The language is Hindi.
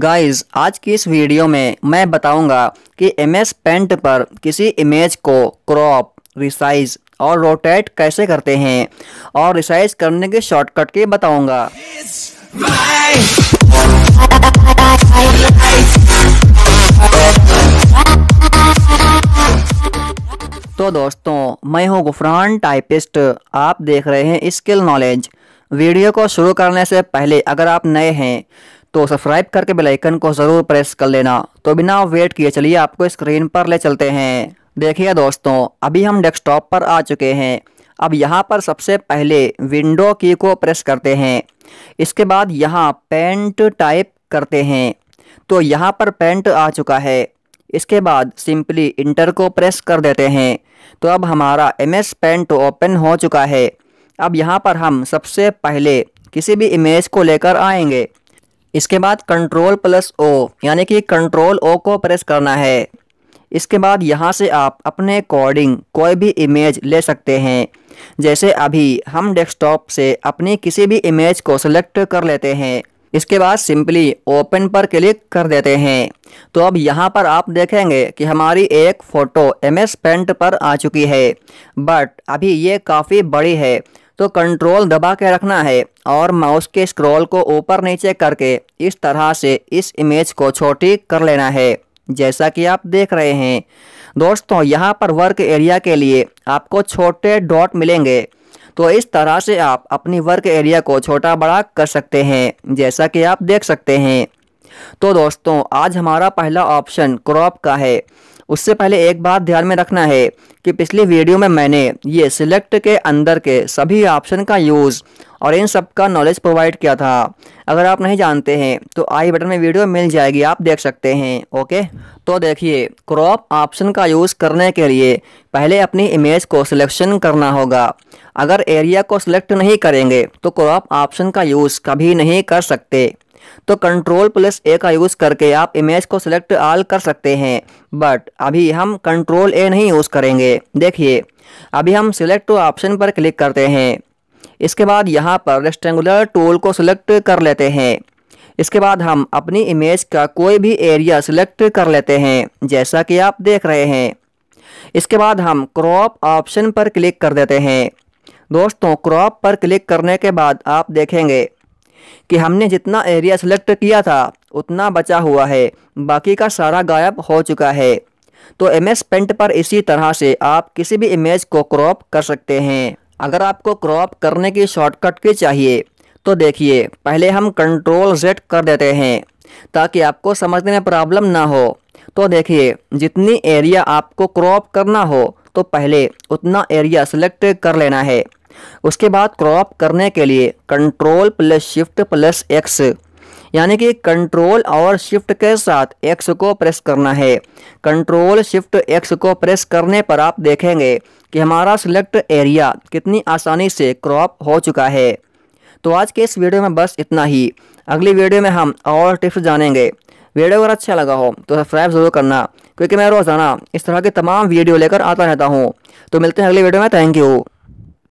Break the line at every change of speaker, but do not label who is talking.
गाइस आज की इस वीडियो में मैं बताऊंगा कि एम एस पेंट पर किसी इमेज को क्रॉप रिसाइज और रोटेट कैसे करते हैं और रिसाइज करने के शॉर्टकट के बताऊंगा तो दोस्तों मैं हूं गुफरान टाइपिस्ट आप देख रहे हैं स्किल नॉलेज वीडियो को शुरू करने से पहले अगर आप नए हैं तो सब्सक्राइब करके बेल आइकन को ज़रूर प्रेस कर लेना तो बिना वेट किए चलिए आपको स्क्रीन पर ले चलते हैं देखिए दोस्तों अभी हम डेस्कटॉप पर आ चुके हैं अब यहाँ पर सबसे पहले विंडो की को प्रेस करते हैं इसके बाद यहाँ पेंट टाइप करते हैं तो यहाँ पर पेंट आ चुका है इसके बाद सिंपली इंटर को प्रेस कर देते हैं तो अब हमारा एम एस पेंट ओपन हो चुका है अब यहाँ पर हम सबसे पहले किसी भी इमेज को लेकर आएंगे इसके बाद कंट्रोल प्लस ओ यानी कि कंट्रोल ओ को प्रेस करना है इसके बाद यहाँ से आप अपने अकॉर्डिंग कोई भी इमेज ले सकते हैं जैसे अभी हम डेस्कटॉप से अपनी किसी भी इमेज को सिलेक्ट कर लेते हैं इसके बाद सिंपली ओपन पर क्लिक कर देते हैं तो अब यहाँ पर आप देखेंगे कि हमारी एक फ़ोटो एम एस पेंट पर आ चुकी है बट अभी ये काफ़ी बड़ी है तो कंट्रोल दबा के रखना है और माउस के स्क्रॉल को ऊपर नीचे करके इस तरह से इस इमेज को छोटी कर लेना है जैसा कि आप देख रहे हैं दोस्तों यहाँ पर वर्क एरिया के लिए आपको छोटे डॉट मिलेंगे तो इस तरह से आप अपनी वर्क एरिया को छोटा बड़ा कर सकते हैं जैसा कि आप देख सकते हैं तो दोस्तों आज हमारा पहला ऑप्शन क्रॉप का है उससे पहले एक बात ध्यान में रखना है कि पिछली वीडियो में मैंने ये सिलेक्ट के अंदर के सभी ऑप्शन का यूज़ और इन सब का नॉलेज प्रोवाइड किया था अगर आप नहीं जानते हैं तो आई बटन में वीडियो मिल जाएगी आप देख सकते हैं ओके तो देखिए क्रॉप ऑप्शन का यूज़ करने के लिए पहले अपनी इमेज को सिलेक्शन करना होगा अगर एरिया को सिलेक्ट नहीं करेंगे तो क्रॉप ऑप्शन का यूज़ कभी नहीं कर सकते तो कंट्रोल प्लस ए का यूज़ करके आप इमेज को सिलेक्ट आल कर सकते हैं बट अभी हम कंट्रोल ए नहीं यूज़ करेंगे देखिए अभी हम सिलेक्ट ऑप्शन पर क्लिक करते हैं इसके बाद यहाँ पर रेस्टेंगुलर टूल को सिलेक्ट कर लेते हैं इसके बाद हम अपनी इमेज का कोई भी एरिया सिलेक्ट कर लेते हैं जैसा कि आप देख रहे हैं इसके बाद हम क्रॉप ऑप्शन पर क्लिक कर देते हैं दोस्तों क्रॉप पर क्लिक करने के बाद आप देखेंगे कि हमने जितना एरिया सेलेक्ट किया था उतना बचा हुआ है बाकी का सारा गायब हो चुका है तो एम एस पेंट पर इसी तरह से आप किसी भी इमेज को क्रॉप कर सकते हैं अगर आपको क्रॉप करने की शॉर्टकट की चाहिए तो देखिए पहले हम कंट्रोल जेड कर देते हैं ताकि आपको समझने में प्रॉब्लम ना हो तो देखिए जितनी एरिया आपको क्रॉप करना हो तो पहले उतना एरिया सेलेक्ट कर लेना है उसके बाद क्रॉप करने के लिए control plus shift plus X यानी कि कंट्रोल और शिफ्ट के साथ एक्स को प्रेस करना है कंट्रोल शिफ्ट एक्स को प्रेस करने पर आप देखेंगे कि हमारा सिलेक्ट एरिया कितनी आसानी से क्रॉप हो चुका है तो आज के इस वीडियो में बस इतना ही अगली वीडियो में हम और टिप्स जानेंगे वीडियो अगर अच्छा लगा हो तो सब्सक्राइब ज़रूर करना क्योंकि मैं रोज़ाना इस तरह के तमाम वीडियो लेकर आता रहता हूँ तो मिलते हैं अगली वीडियो में थैंक यू